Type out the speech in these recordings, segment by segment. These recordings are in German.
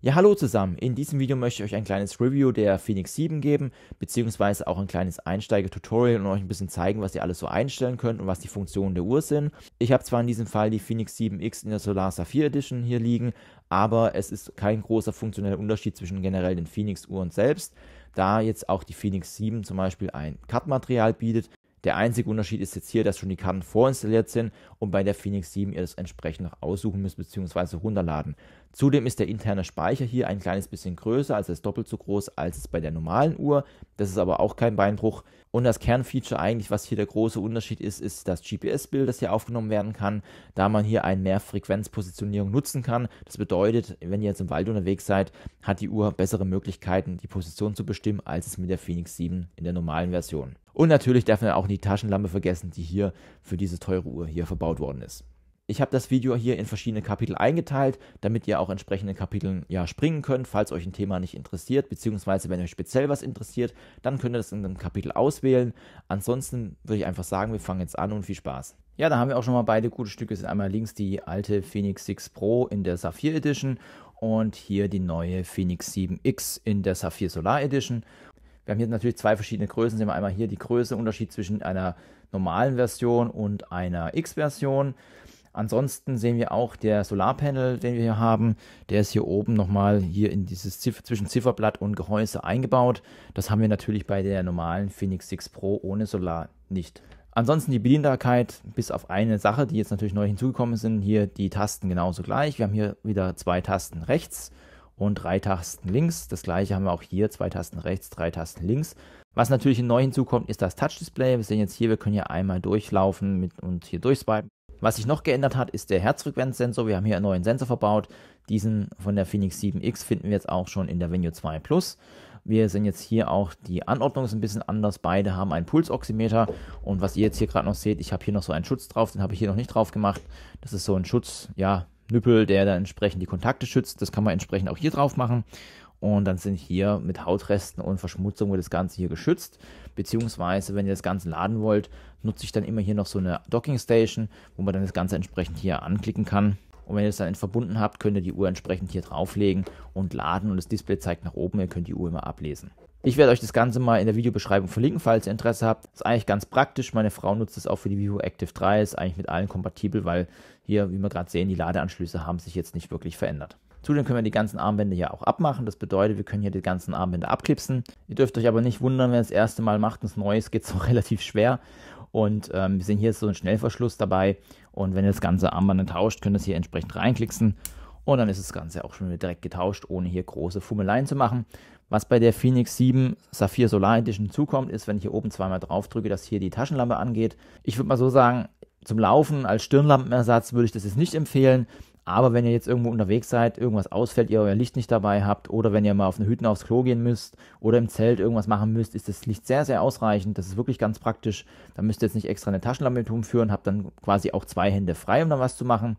Ja, hallo zusammen. In diesem Video möchte ich euch ein kleines Review der Phoenix 7 geben, beziehungsweise auch ein kleines Einsteiger-Tutorial und euch ein bisschen zeigen, was ihr alles so einstellen könnt und was die Funktionen der Uhr sind. Ich habe zwar in diesem Fall die Phoenix 7X in der Solar Saphir Edition hier liegen, aber es ist kein großer funktioneller Unterschied zwischen generell den Phoenix-Uhren selbst, da jetzt auch die Phoenix 7 zum Beispiel ein Cut-Material bietet, der einzige Unterschied ist jetzt hier, dass schon die Karten vorinstalliert sind und bei der Phoenix 7 ihr das entsprechend noch aussuchen müsst bzw. runterladen. Zudem ist der interne Speicher hier ein kleines bisschen größer, also ist doppelt so groß als es bei der normalen Uhr. Das ist aber auch kein Beinbruch. Und das Kernfeature eigentlich, was hier der große Unterschied ist, ist das GPS-Bild, das hier aufgenommen werden kann, da man hier eine Mehrfrequenzpositionierung nutzen kann. Das bedeutet, wenn ihr jetzt im Wald unterwegs seid, hat die Uhr bessere Möglichkeiten, die Position zu bestimmen, als es mit der Phoenix 7 in der normalen Version. Und natürlich darf man auch die Taschenlampe vergessen, die hier für diese teure Uhr hier verbaut worden ist. Ich habe das Video hier in verschiedene Kapitel eingeteilt, damit ihr auch entsprechende Kapiteln ja springen könnt, falls euch ein Thema nicht interessiert, beziehungsweise wenn euch speziell was interessiert, dann könnt ihr das in einem Kapitel auswählen. Ansonsten würde ich einfach sagen, wir fangen jetzt an und viel Spaß. Ja, da haben wir auch schon mal beide gute Stücke. Es sind einmal links die alte Phoenix 6 Pro in der Saphir Edition und hier die neue Phoenix 7X in der Saphir Solar Edition. Wir haben hier natürlich zwei verschiedene Größen. Sehen wir einmal hier die Größe, Unterschied zwischen einer normalen Version und einer X-Version. Ansonsten sehen wir auch der Solarpanel, den wir hier haben, der ist hier oben nochmal hier in dieses Ziff zwischen Zifferblatt und Gehäuse eingebaut. Das haben wir natürlich bei der normalen Phoenix 6 Pro ohne Solar nicht. Ansonsten die Bedienbarkeit, bis auf eine Sache, die jetzt natürlich neu hinzugekommen sind, hier die Tasten genauso gleich. Wir haben hier wieder zwei Tasten rechts und drei Tasten links. Das gleiche haben wir auch hier, zwei Tasten rechts, drei Tasten links. Was natürlich neu hinzukommt, ist das Touch-Display. Wir sehen jetzt hier, wir können hier einmal durchlaufen mit, und hier durchswipen. Was sich noch geändert hat, ist der Herzfrequenzsensor. Wir haben hier einen neuen Sensor verbaut. Diesen von der Phoenix 7X finden wir jetzt auch schon in der Venue 2 Plus. Wir sehen jetzt hier auch, die Anordnung ist ein bisschen anders. Beide haben einen Pulsoximeter. Und was ihr jetzt hier gerade noch seht, ich habe hier noch so einen Schutz drauf. Den habe ich hier noch nicht drauf gemacht. Das ist so ein Schutz, ja, Nüppel, der da entsprechend die Kontakte schützt. Das kann man entsprechend auch hier drauf machen. Und dann sind hier mit Hautresten und Verschmutzung wird das Ganze hier geschützt. Beziehungsweise, wenn ihr das Ganze laden wollt, nutze ich dann immer hier noch so eine Docking Station, wo man dann das Ganze entsprechend hier anklicken kann. Und wenn ihr es dann verbunden habt, könnt ihr die Uhr entsprechend hier drauflegen und laden und das Display zeigt nach oben, ihr könnt die Uhr immer ablesen. Ich werde euch das Ganze mal in der Videobeschreibung verlinken, falls ihr Interesse habt. Ist eigentlich ganz praktisch. Meine Frau nutzt es auch für die Vivo Active 3. Ist eigentlich mit allen kompatibel, weil hier, wie wir gerade sehen, die Ladeanschlüsse haben sich jetzt nicht wirklich verändert. Zudem können wir die ganzen Armbänder hier auch abmachen. Das bedeutet, wir können hier die ganzen Armbänder abklipsen. Ihr dürft euch aber nicht wundern, wenn ihr das erste Mal macht und es neu ist, geht es auch relativ schwer. Und ähm, wir sehen hier ist so ein Schnellverschluss dabei. Und wenn ihr das ganze Armband dann tauscht, könnt ihr es hier entsprechend reinklicksen. Und dann ist das Ganze auch schon wieder direkt getauscht, ohne hier große Fummeleien zu machen. Was bei der Phoenix 7 Saphir Solar Edition zukommt, ist, wenn ich hier oben zweimal drauf drücke, dass hier die Taschenlampe angeht. Ich würde mal so sagen, zum Laufen als Stirnlampenersatz würde ich das jetzt nicht empfehlen. Aber wenn ihr jetzt irgendwo unterwegs seid, irgendwas ausfällt, ihr euer Licht nicht dabei habt oder wenn ihr mal auf eine Hütte aufs Klo gehen müsst oder im Zelt irgendwas machen müsst, ist das Licht sehr, sehr ausreichend. Das ist wirklich ganz praktisch. Da müsst ihr jetzt nicht extra eine Taschenlampe mit rumführen, habt dann quasi auch zwei Hände frei, um dann was zu machen.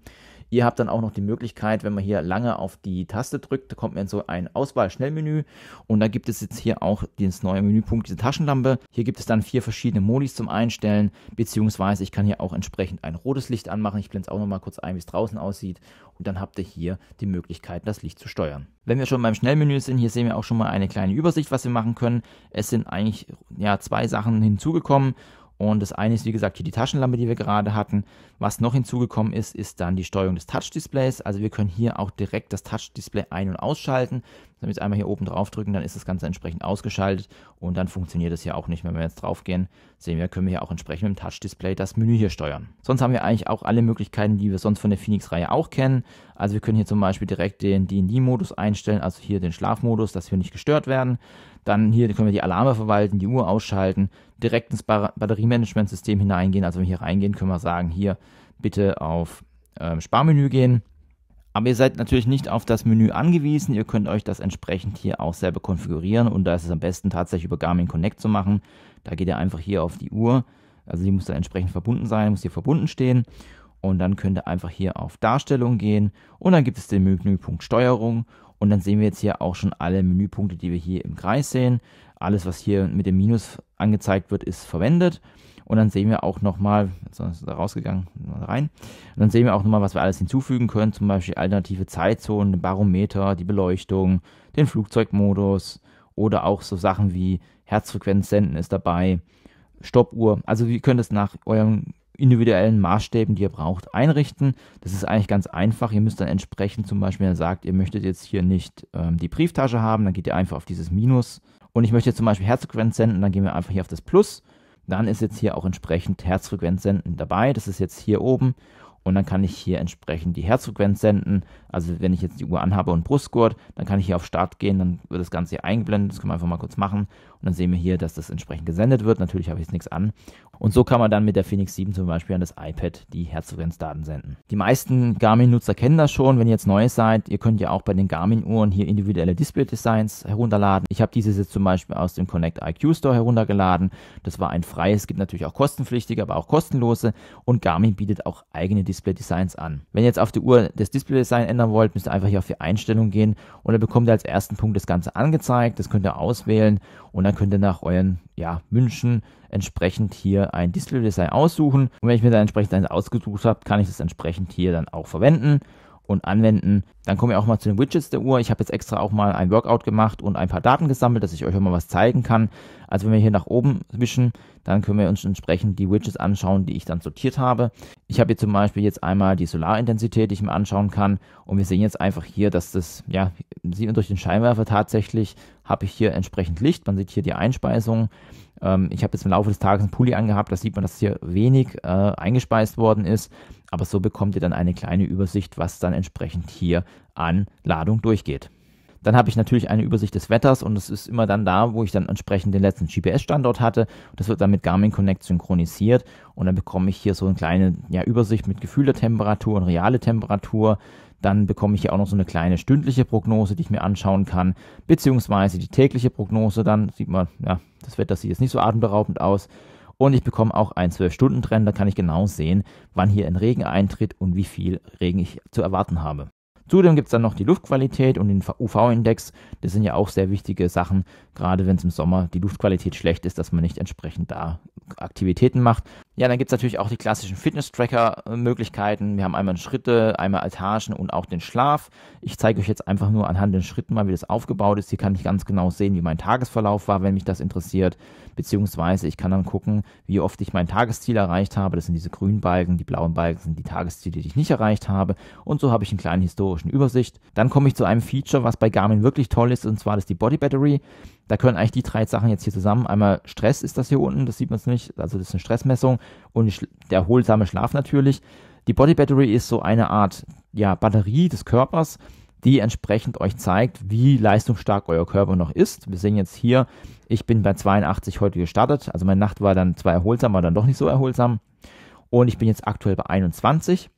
Ihr habt dann auch noch die Möglichkeit, wenn man hier lange auf die Taste drückt, da kommt man in so ein Auswahl-Schnellmenü und da gibt es jetzt hier auch dieses neue Menüpunkt, diese Taschenlampe. Hier gibt es dann vier verschiedene Modis zum Einstellen, beziehungsweise ich kann hier auch entsprechend ein rotes Licht anmachen. Ich blende es auch nochmal kurz ein, wie es draußen aussieht und dann habt ihr hier die Möglichkeit, das Licht zu steuern. Wenn wir schon beim Schnellmenü sind, hier sehen wir auch schon mal eine kleine Übersicht, was wir machen können. Es sind eigentlich ja, zwei Sachen hinzugekommen. Und das eine ist, wie gesagt, hier die Taschenlampe, die wir gerade hatten. Was noch hinzugekommen ist, ist dann die Steuerung des Touch-Displays. Also wir können hier auch direkt das Touch-Display ein- und ausschalten. Wenn wir jetzt einmal hier oben drauf drücken, dann ist das Ganze entsprechend ausgeschaltet und dann funktioniert es hier auch nicht mehr. Wenn wir jetzt drauf gehen, sehen wir, können wir hier auch entsprechend mit dem Touch-Display das Menü hier steuern. Sonst haben wir eigentlich auch alle Möglichkeiten, die wir sonst von der Phoenix-Reihe auch kennen. Also wir können hier zum Beispiel direkt den D&D-Modus einstellen, also hier den Schlafmodus, dass wir nicht gestört werden. Dann hier können wir die Alarme verwalten, die Uhr ausschalten, direkt ins Batteriemanagementsystem hineingehen. Also wenn wir hier reingehen, können wir sagen, hier bitte auf ähm, Sparmenü gehen aber ihr seid natürlich nicht auf das Menü angewiesen. Ihr könnt euch das entsprechend hier auch selber konfigurieren. Und da ist es am besten tatsächlich über Garmin Connect zu machen. Da geht ihr einfach hier auf die Uhr. Also die muss dann entsprechend verbunden sein, muss hier verbunden stehen. Und dann könnt ihr einfach hier auf Darstellung gehen. Und dann gibt es den Menüpunkt Steuerung. Und dann sehen wir jetzt hier auch schon alle Menüpunkte, die wir hier im Kreis sehen. Alles, was hier mit dem Minus angezeigt wird, ist verwendet. Und dann sehen wir auch nochmal, jetzt ist da rausgegangen, rein. Und dann sehen wir auch nochmal, was wir alles hinzufügen können. Zum Beispiel alternative Zeitzonen, den Barometer, die Beleuchtung, den Flugzeugmodus oder auch so Sachen wie Herzfrequenz senden ist dabei, Stoppuhr. Also ihr könnt es nach euren individuellen Maßstäben, die ihr braucht, einrichten. Das ist eigentlich ganz einfach. Ihr müsst dann entsprechend zum Beispiel, wenn ihr sagt, ihr möchtet jetzt hier nicht ähm, die Brieftasche haben, dann geht ihr einfach auf dieses Minus. Und ich möchte jetzt zum Beispiel Herzfrequenz senden, dann gehen wir einfach hier auf das Plus dann ist jetzt hier auch entsprechend Herzfrequenz senden dabei. Das ist jetzt hier oben. Und dann kann ich hier entsprechend die Herzfrequenz senden. Also wenn ich jetzt die Uhr anhabe und Brustgurt, dann kann ich hier auf Start gehen, dann wird das Ganze hier eingeblendet. Das können wir einfach mal kurz machen. Und dann sehen wir hier, dass das entsprechend gesendet wird. Natürlich habe ich jetzt nichts an. Und so kann man dann mit der Phoenix 7 zum Beispiel an das iPad die Herzfrequenzdaten senden. Die meisten Garmin-Nutzer kennen das schon. Wenn ihr jetzt neu seid, ihr könnt ja auch bei den Garmin-Uhren hier individuelle Display-Designs herunterladen. Ich habe dieses jetzt zum Beispiel aus dem Connect IQ Store heruntergeladen. Das war ein freies, gibt natürlich auch kostenpflichtige, aber auch kostenlose. Und Garmin bietet auch eigene Display-Designs an. Wenn ihr jetzt auf der Uhr das Display-Design ändern wollt, müsst ihr einfach hier auf die Einstellung gehen und dann bekommt ihr als ersten Punkt das Ganze angezeigt. Das könnt ihr auswählen und dann könnt ihr nach euren ja, Wünschen entsprechend hier ein Display-Design aussuchen. Und wenn ich mir dann entsprechend eins ausgesucht habe, kann ich das entsprechend hier dann auch verwenden und anwenden. Dann kommen wir auch mal zu den Widgets der Uhr. Ich habe jetzt extra auch mal ein Workout gemacht und ein paar Daten gesammelt, dass ich euch auch mal was zeigen kann. Also wenn wir hier nach oben wischen, dann können wir uns entsprechend die Widgets anschauen, die ich dann sortiert habe. Ich habe hier zum Beispiel jetzt einmal die Solarintensität, die ich mir anschauen kann. Und wir sehen jetzt einfach hier, dass das, ja, sieht man durch den Scheinwerfer tatsächlich, habe ich hier entsprechend Licht. Man sieht hier die Einspeisung. Ähm, ich habe jetzt im Laufe des Tages einen Pulli angehabt, da sieht man, dass hier wenig äh, eingespeist worden ist. Aber so bekommt ihr dann eine kleine Übersicht, was dann entsprechend hier an Ladung durchgeht. Dann habe ich natürlich eine Übersicht des Wetters und es ist immer dann da, wo ich dann entsprechend den letzten GPS-Standort hatte. Das wird dann mit Garmin Connect synchronisiert und dann bekomme ich hier so eine kleine ja, Übersicht mit gefühlter Temperatur und reale Temperatur. Dann bekomme ich hier auch noch so eine kleine stündliche Prognose, die ich mir anschauen kann, beziehungsweise die tägliche Prognose. Dann sieht man, ja, das Wetter sieht jetzt nicht so atemberaubend aus. Und ich bekomme auch einen 12-Stunden-Trend, da kann ich genau sehen, wann hier ein Regen eintritt und wie viel Regen ich zu erwarten habe. Zudem gibt es dann noch die Luftqualität und den UV-Index. Das sind ja auch sehr wichtige Sachen, gerade wenn es im Sommer die Luftqualität schlecht ist, dass man nicht entsprechend da Aktivitäten macht. Ja, dann gibt es natürlich auch die klassischen Fitness-Tracker-Möglichkeiten. Wir haben einmal Schritte, einmal Altagen und auch den Schlaf. Ich zeige euch jetzt einfach nur anhand den Schritten mal, wie das aufgebaut ist. Hier kann ich ganz genau sehen, wie mein Tagesverlauf war, wenn mich das interessiert. Beziehungsweise ich kann dann gucken, wie oft ich mein Tagesziel erreicht habe. Das sind diese grünen Balken, die blauen Balken sind die Tagesziele, die ich nicht erreicht habe. Und so habe ich einen kleinen historischen organisatorischen Übersicht. Dann komme ich zu einem Feature, was bei Garmin wirklich toll ist, und zwar das ist die Body Battery. Da können eigentlich die drei Sachen jetzt hier zusammen. Einmal Stress ist das hier unten, das sieht man es nicht, also das ist eine Stressmessung und der erholsame Schlaf natürlich. Die Body Battery ist so eine Art ja, Batterie des Körpers, die entsprechend euch zeigt, wie leistungsstark euer Körper noch ist. Wir sehen jetzt hier, ich bin bei 82 heute gestartet, also meine Nacht war dann zwar erholsam, war dann doch nicht so erholsam. Und ich bin jetzt aktuell bei 21.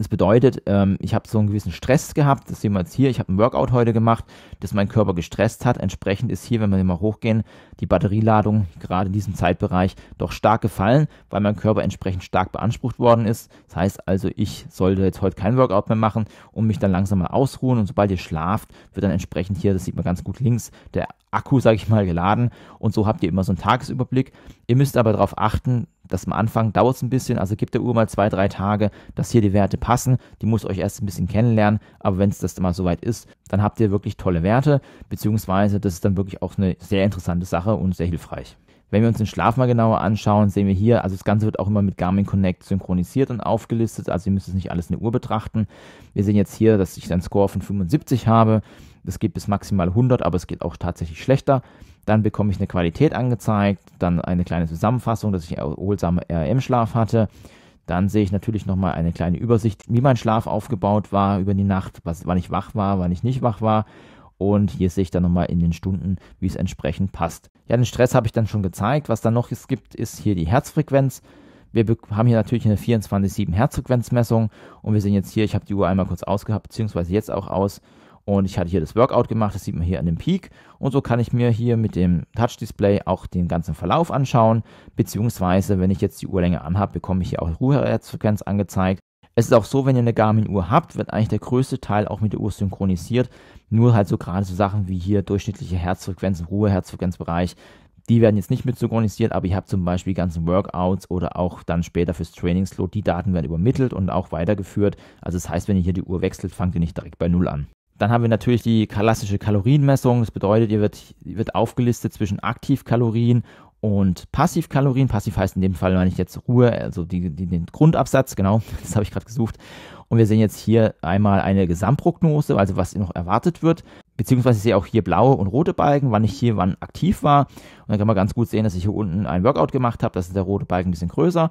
Das bedeutet, ähm, ich habe so einen gewissen Stress gehabt, das sehen wir jetzt hier, ich habe ein Workout heute gemacht, das mein Körper gestresst hat. Entsprechend ist hier, wenn wir mal hochgehen, die Batterieladung gerade in diesem Zeitbereich doch stark gefallen, weil mein Körper entsprechend stark beansprucht worden ist. Das heißt also, ich sollte jetzt heute kein Workout mehr machen und mich dann langsam mal ausruhen. Und sobald ihr schlaft, wird dann entsprechend hier, das sieht man ganz gut links, der Akku, sage ich mal, geladen. Und so habt ihr immer so einen Tagesüberblick. Ihr müsst aber darauf achten, das am Anfang dauert es ein bisschen, also gebt der Uhr mal zwei, drei Tage, dass hier die Werte passen. Die muss euch erst ein bisschen kennenlernen, aber wenn es das mal soweit ist, dann habt ihr wirklich tolle Werte, beziehungsweise das ist dann wirklich auch eine sehr interessante Sache und sehr hilfreich. Wenn wir uns den Schlaf mal genauer anschauen, sehen wir hier, also das Ganze wird auch immer mit Garmin Connect synchronisiert und aufgelistet, also ihr müsst es nicht alles in der Uhr betrachten. Wir sehen jetzt hier, dass ich einen Score von 75 habe. Das geht bis maximal 100, aber es geht auch tatsächlich schlechter. Dann bekomme ich eine Qualität angezeigt, dann eine kleine Zusammenfassung, dass ich erholsame REM-Schlaf hatte. Dann sehe ich natürlich nochmal eine kleine Übersicht, wie mein Schlaf aufgebaut war über die Nacht, was, wann ich wach war, wann ich nicht wach war. Und hier sehe ich dann nochmal in den Stunden, wie es entsprechend passt. Ja, den Stress habe ich dann schon gezeigt. Was dann noch es gibt, ist hier die Herzfrequenz. Wir haben hier natürlich eine 24-7 Herzfrequenzmessung und wir sehen jetzt hier, ich habe die Uhr einmal kurz ausgehabt, beziehungsweise jetzt auch aus. Und ich hatte hier das Workout gemacht, das sieht man hier an dem Peak. Und so kann ich mir hier mit dem Touch-Display auch den ganzen Verlauf anschauen. Beziehungsweise, wenn ich jetzt die Uhrlänge anhabe, bekomme ich hier auch Ruheherzfrequenz angezeigt. Es ist auch so, wenn ihr eine Garmin-Uhr habt, wird eigentlich der größte Teil auch mit der Uhr synchronisiert. Nur halt so gerade so Sachen wie hier durchschnittliche Herzfrequenz, Ruheherzfrequenzbereich, die werden jetzt nicht mit synchronisiert, aber ihr habt zum Beispiel ganzen Workouts oder auch dann später fürs Trainingslot, die Daten werden übermittelt und auch weitergeführt. Also das heißt, wenn ihr hier die Uhr wechselt, fangt ihr nicht direkt bei Null an. Dann haben wir natürlich die klassische Kalorienmessung. Das bedeutet, ihr wird, wird aufgelistet zwischen Aktivkalorien und Passivkalorien. Passiv heißt in dem Fall meine ich jetzt Ruhe, also die, die, den Grundabsatz, genau, das habe ich gerade gesucht. Und wir sehen jetzt hier einmal eine Gesamtprognose, also was noch erwartet wird. Beziehungsweise ich sehe auch hier blaue und rote Balken, wann ich hier wann aktiv war. Und dann kann man ganz gut sehen, dass ich hier unten ein Workout gemacht habe. Das ist der rote Balken ein bisschen größer.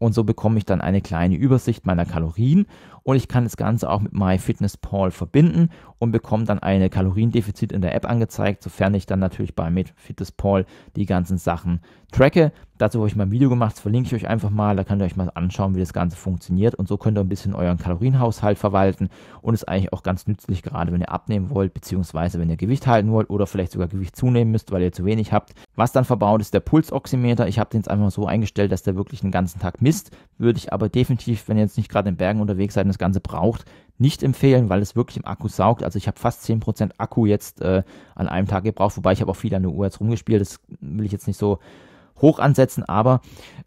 Und so bekomme ich dann eine kleine Übersicht meiner Kalorien und ich kann das Ganze auch mit MyFitnessPal verbinden und bekomme dann eine Kaloriendefizit in der App angezeigt, sofern ich dann natürlich bei MedFitnessPal die ganzen Sachen tracke. Dazu habe ich mal ein Video gemacht, das verlinke ich euch einfach mal, da könnt ihr euch mal anschauen, wie das Ganze funktioniert und so könnt ihr ein bisschen euren Kalorienhaushalt verwalten und ist eigentlich auch ganz nützlich, gerade wenn ihr abnehmen wollt, beziehungsweise wenn ihr Gewicht halten wollt oder vielleicht sogar Gewicht zunehmen müsst, weil ihr zu wenig habt. Was dann verbaut ist der Pulsoximeter. Ich habe den jetzt einfach mal so eingestellt, dass der wirklich den ganzen Tag misst. Würde ich aber definitiv, wenn ihr jetzt nicht gerade in Bergen unterwegs seid und das Ganze braucht, nicht empfehlen, weil es wirklich im Akku saugt. Also ich habe fast 10% Akku jetzt äh, an einem Tag gebraucht, wobei ich habe auch viel an der Uhr jetzt rumgespielt. Das will ich jetzt nicht so hoch ansetzen, aber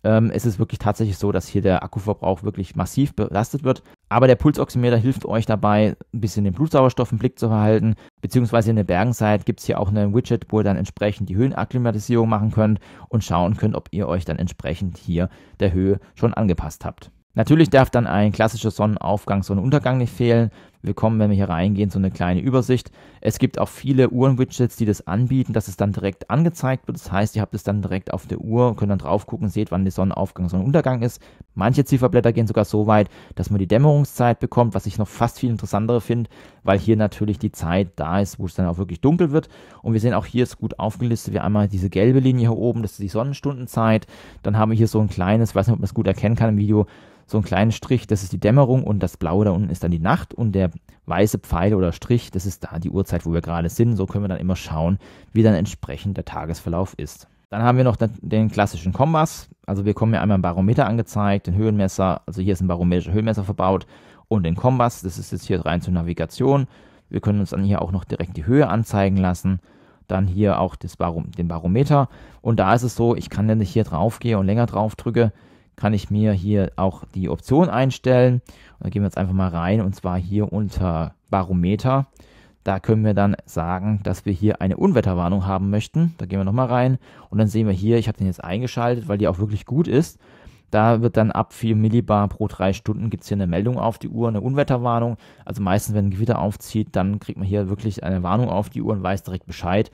ähm, es ist wirklich tatsächlich so, dass hier der Akkuverbrauch wirklich massiv belastet wird. Aber der Pulsoximeter hilft euch dabei, ein bisschen den Blutsauerstoff im Blick zu behalten, beziehungsweise in der Bergenzeit gibt es hier auch ein Widget, wo ihr dann entsprechend die Höhenakklimatisierung machen könnt und schauen könnt, ob ihr euch dann entsprechend hier der Höhe schon angepasst habt. Natürlich darf dann ein klassischer Sonnenaufgang, Sonnenuntergang nicht fehlen. Wir kommen, wenn wir hier reingehen, so eine kleine Übersicht. Es gibt auch viele Uhren-Widgets, die das anbieten, dass es dann direkt angezeigt wird. Das heißt, ihr habt es dann direkt auf der Uhr, könnt dann drauf gucken, seht, wann der Sonnenaufgang, Sonnenuntergang ist. Manche Zifferblätter gehen sogar so weit, dass man die Dämmerungszeit bekommt, was ich noch fast viel interessantere finde, weil hier natürlich die Zeit da ist, wo es dann auch wirklich dunkel wird. Und wir sehen auch hier ist gut aufgelistet. Wir einmal diese gelbe Linie hier oben, das ist die Sonnenstundenzeit. Dann haben wir hier so ein kleines, weiß nicht, ob man es gut erkennen kann im Video, so einen kleinen Strich, das ist die Dämmerung und das Blaue da unten ist dann die Nacht und der weiße Pfeil oder Strich, das ist da die Uhrzeit, wo wir gerade sind. So können wir dann immer schauen, wie dann entsprechend der Tagesverlauf ist. Dann haben wir noch den klassischen Kompass. Also wir bekommen ja einmal ein Barometer angezeigt, den Höhenmesser. Also hier ist ein barometrischer Höhenmesser verbaut und den Kompass. Das ist jetzt hier rein zur Navigation. Wir können uns dann hier auch noch direkt die Höhe anzeigen lassen. Dann hier auch Barom den Barometer. Und da ist es so, ich kann, wenn ich hier drauf gehe und länger drauf drücke, kann ich mir hier auch die Option einstellen. Und da gehen wir jetzt einfach mal rein und zwar hier unter Barometer. Da können wir dann sagen, dass wir hier eine Unwetterwarnung haben möchten. Da gehen wir nochmal rein und dann sehen wir hier, ich habe den jetzt eingeschaltet, weil die auch wirklich gut ist. Da wird dann ab 4 Millibar pro 3 Stunden gibt es hier eine Meldung auf die Uhr, eine Unwetterwarnung. Also meistens, wenn ein Gewitter aufzieht, dann kriegt man hier wirklich eine Warnung auf die Uhr und weiß direkt Bescheid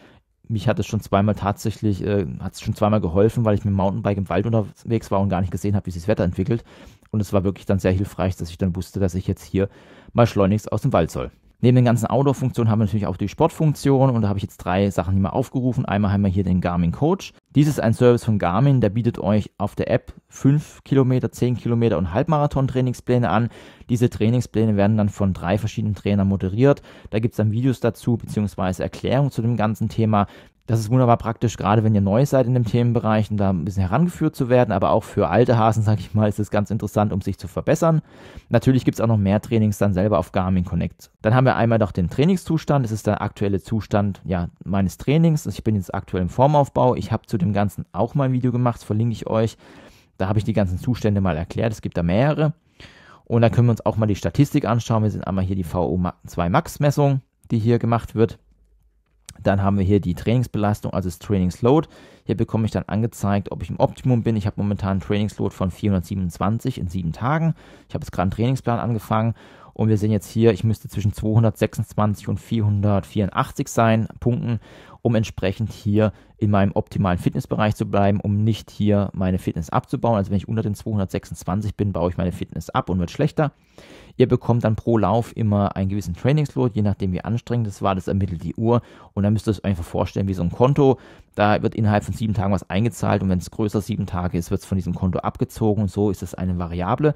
mich hat es schon zweimal tatsächlich, äh, hat es schon zweimal geholfen, weil ich mit dem Mountainbike im Wald unterwegs war und gar nicht gesehen habe, wie sich das Wetter entwickelt. Und es war wirklich dann sehr hilfreich, dass ich dann wusste, dass ich jetzt hier mal schleunigst aus dem Wald soll. Neben den ganzen Outdoor-Funktionen haben wir natürlich auch die Sportfunktion und da habe ich jetzt drei Sachen hier mal aufgerufen. Einmal haben wir hier den Garmin Coach. Dies ist ein Service von Garmin, der bietet euch auf der App 5 Kilometer, 10 Kilometer und Halbmarathon-Trainingspläne an. Diese Trainingspläne werden dann von drei verschiedenen Trainern moderiert. Da gibt es dann Videos dazu bzw. Erklärungen zu dem ganzen Thema. Das ist wunderbar praktisch, gerade wenn ihr neu seid in dem Themenbereich, und da ein bisschen herangeführt zu werden, aber auch für alte Hasen, sage ich mal, ist es ganz interessant, um sich zu verbessern. Natürlich gibt es auch noch mehr Trainings dann selber auf Garmin Connect. Dann haben wir einmal noch den Trainingszustand, das ist der aktuelle Zustand ja, meines Trainings. Ich bin jetzt aktuell im Formaufbau, ich habe zu dem Ganzen auch mal ein Video gemacht, das verlinke ich euch. Da habe ich die ganzen Zustände mal erklärt, es gibt da mehrere. Und da können wir uns auch mal die Statistik anschauen. Wir sind einmal hier die VO2 Max-Messung, die hier gemacht wird. Dann haben wir hier die Trainingsbelastung, also das Trainingsload. Hier bekomme ich dann angezeigt, ob ich im Optimum bin. Ich habe momentan einen Trainingsload von 427 in sieben Tagen. Ich habe jetzt gerade einen Trainingsplan angefangen und wir sehen jetzt hier, ich müsste zwischen 226 und 484 sein, Punkten, um entsprechend hier in meinem optimalen Fitnessbereich zu bleiben, um nicht hier meine Fitness abzubauen. Also wenn ich unter den 226 bin, baue ich meine Fitness ab und wird schlechter. Ihr bekommt dann pro Lauf immer einen gewissen Trainingsload, je nachdem wie anstrengend es war, das ermittelt die Uhr. Und dann müsst ihr euch einfach vorstellen wie so ein Konto. Da wird innerhalb von sieben Tagen was eingezahlt und wenn es größer sieben Tage ist, wird es von diesem Konto abgezogen und so ist es eine Variable.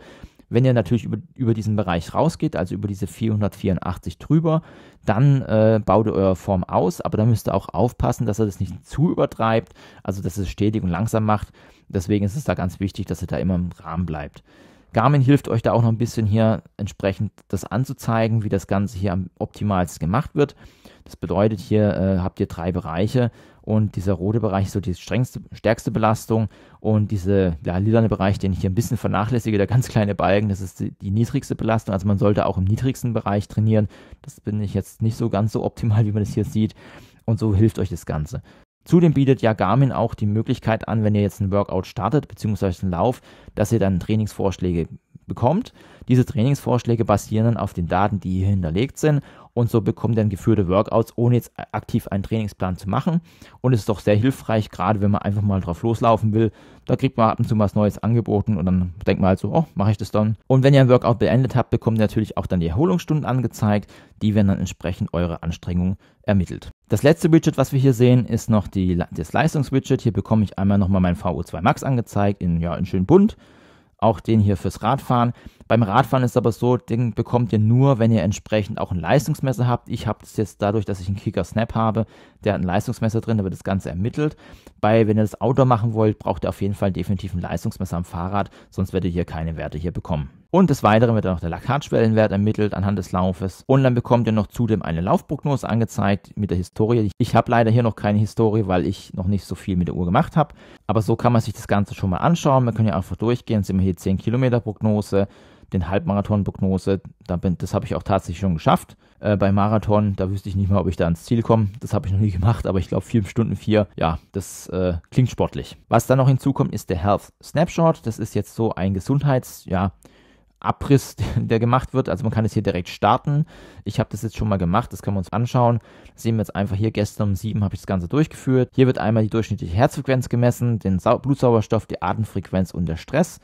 Wenn ihr natürlich über, über diesen Bereich rausgeht, also über diese 484 drüber, dann äh, baut ihr eure Form aus, aber da müsst ihr auch aufpassen, dass ihr das nicht zu übertreibt, also dass es stetig und langsam macht. Deswegen ist es da ganz wichtig, dass ihr da immer im Rahmen bleibt. Garmin hilft euch da auch noch ein bisschen hier entsprechend das anzuzeigen, wie das Ganze hier am optimalsten gemacht wird. Das bedeutet, hier äh, habt ihr drei Bereiche und dieser rote Bereich ist so die strengste, stärkste Belastung und dieser ja, lilane Bereich, den ich hier ein bisschen vernachlässige, der ganz kleine Balken, das ist die, die, niedrigste Belastung. Also man sollte auch im niedrigsten Bereich trainieren. Das bin ich jetzt nicht so ganz so optimal, wie man das hier sieht. Und so hilft euch das Ganze. Zudem bietet ja Garmin auch die Möglichkeit an, wenn ihr jetzt einen Workout startet, beziehungsweise einen Lauf, dass ihr dann Trainingsvorschläge bekommt. Diese Trainingsvorschläge basieren dann auf den Daten, die hier hinterlegt sind und so bekommt ihr dann geführte Workouts, ohne jetzt aktiv einen Trainingsplan zu machen. Und es ist doch sehr hilfreich, gerade wenn man einfach mal drauf loslaufen will. Da kriegt man ab und zu was Neues angeboten und dann denkt man halt so, oh, mache ich das dann. Und wenn ihr ein Workout beendet habt, bekommt ihr natürlich auch dann die Erholungsstunden angezeigt. Die werden dann entsprechend eure Anstrengungen ermittelt. Das letzte Widget, was wir hier sehen, ist noch die, das Leistungswidget. Hier bekomme ich einmal nochmal mein VO2 Max angezeigt, in, ja, in schön bunt auch den hier fürs Radfahren. Beim Radfahren ist aber so, den bekommt ihr nur, wenn ihr entsprechend auch ein Leistungsmesser habt. Ich habe das jetzt dadurch, dass ich einen Kicker Snap habe, der hat ein Leistungsmesser drin, da wird das Ganze ermittelt. Bei, wenn ihr das Outdoor machen wollt, braucht ihr auf jeden Fall definitiv ein Leistungsmesser am Fahrrad, sonst werdet ihr hier keine Werte hier bekommen. Und des Weiteren wird dann noch der Lackhartschwellenwert ermittelt anhand des Laufes. Und dann bekommt ihr noch zudem eine Laufprognose angezeigt mit der Historie. Ich habe leider hier noch keine Historie, weil ich noch nicht so viel mit der Uhr gemacht habe. Aber so kann man sich das Ganze schon mal anschauen. Man kann ja einfach durchgehen. Sehen wir hier 10 Kilometer Prognose, den Halbmarathon Prognose. Das habe ich auch tatsächlich schon geschafft. Äh, bei Marathon, da wüsste ich nicht mal, ob ich da ans Ziel komme. Das habe ich noch nie gemacht, aber ich glaube 4 Stunden 4, ja, das äh, klingt sportlich. Was dann noch hinzukommt, ist der Health Snapshot. Das ist jetzt so ein Gesundheits, ja, Abriss, der gemacht wird. Also man kann es hier direkt starten. Ich habe das jetzt schon mal gemacht, das können wir uns anschauen. Das sehen wir jetzt einfach hier, gestern um 7 habe ich das Ganze durchgeführt. Hier wird einmal die durchschnittliche Herzfrequenz gemessen, den Sau Blutsauerstoff, die Atemfrequenz und der Stress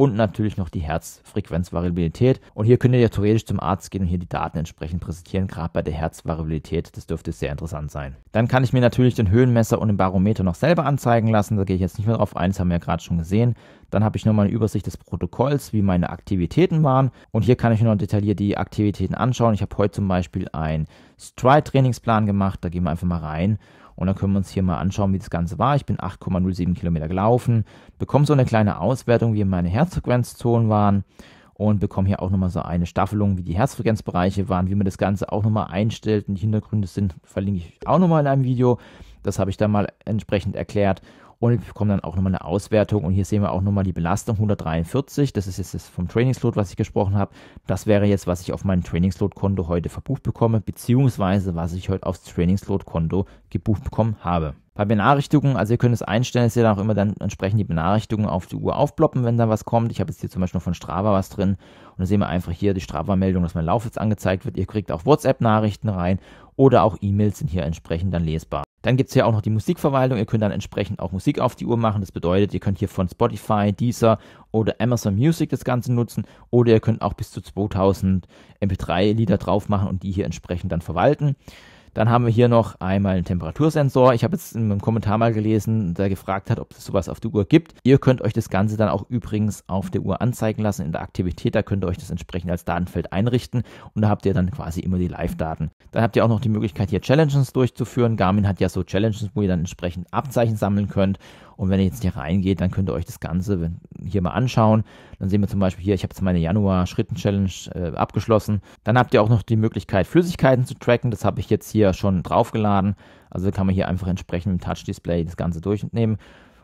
und natürlich noch die Herzfrequenzvariabilität. Und hier könnt ihr ja theoretisch zum Arzt gehen und hier die Daten entsprechend präsentieren, gerade bei der Herzvariabilität. Das dürfte sehr interessant sein. Dann kann ich mir natürlich den Höhenmesser und den Barometer noch selber anzeigen lassen. Da gehe ich jetzt nicht mehr drauf ein, das haben wir ja gerade schon gesehen. Dann habe ich nochmal eine Übersicht des Protokolls, wie meine Aktivitäten waren. Und hier kann ich mir noch detailliert die Aktivitäten anschauen. Ich habe heute zum Beispiel einen Stride-Trainingsplan gemacht. Da gehen wir einfach mal rein. Und dann können wir uns hier mal anschauen, wie das Ganze war. Ich bin 8,07 Kilometer gelaufen, bekomme so eine kleine Auswertung, wie meine Herzfrequenzzonen waren und bekomme hier auch nochmal so eine Staffelung, wie die Herzfrequenzbereiche waren, wie man das Ganze auch nochmal einstellt und die Hintergründe sind, verlinke ich auch nochmal in einem Video. Das habe ich dann mal entsprechend erklärt und wir bekommen dann auch nochmal eine Auswertung. Und hier sehen wir auch nochmal die Belastung 143. Das ist jetzt das vom Trainingsload, was ich gesprochen habe. Das wäre jetzt, was ich auf meinem Trainingsload-Konto heute verbucht bekomme, beziehungsweise was ich heute aufs Trainingsload-Konto gebucht bekommen habe. Bei Benachrichtigungen, also ihr könnt es einstellen, dass ihr dann auch immer dann entsprechend die Benachrichtigungen auf die Uhr aufploppen, wenn da was kommt. Ich habe jetzt hier zum Beispiel noch von Strava was drin und dann sehen wir einfach hier die Strava-Meldung, dass mein Lauf jetzt angezeigt wird. Ihr kriegt auch WhatsApp-Nachrichten rein oder auch E-Mails sind hier entsprechend dann lesbar. Dann gibt es hier auch noch die Musikverwaltung. Ihr könnt dann entsprechend auch Musik auf die Uhr machen. Das bedeutet, ihr könnt hier von Spotify, Deezer oder Amazon Music das Ganze nutzen. Oder ihr könnt auch bis zu 2000 MP3-Lieder drauf machen und die hier entsprechend dann verwalten. Dann haben wir hier noch einmal einen Temperatursensor. Ich habe jetzt in einem Kommentar mal gelesen, der gefragt hat, ob es sowas auf der Uhr gibt. Ihr könnt euch das Ganze dann auch übrigens auf der Uhr anzeigen lassen in der Aktivität. Da könnt ihr euch das entsprechend als Datenfeld einrichten und da habt ihr dann quasi immer die Live-Daten. Dann habt ihr auch noch die Möglichkeit, hier Challenges durchzuführen. Garmin hat ja so Challenges, wo ihr dann entsprechend Abzeichen sammeln könnt und wenn ihr jetzt hier reingeht, dann könnt ihr euch das Ganze hier mal anschauen. Dann sehen wir zum Beispiel hier, ich habe jetzt meine Januar-Schritten-Challenge äh, abgeschlossen. Dann habt ihr auch noch die Möglichkeit, Flüssigkeiten zu tracken. Das habe ich jetzt hier schon draufgeladen. Also kann man hier einfach entsprechend mit dem Touch-Display das Ganze durchnehmen.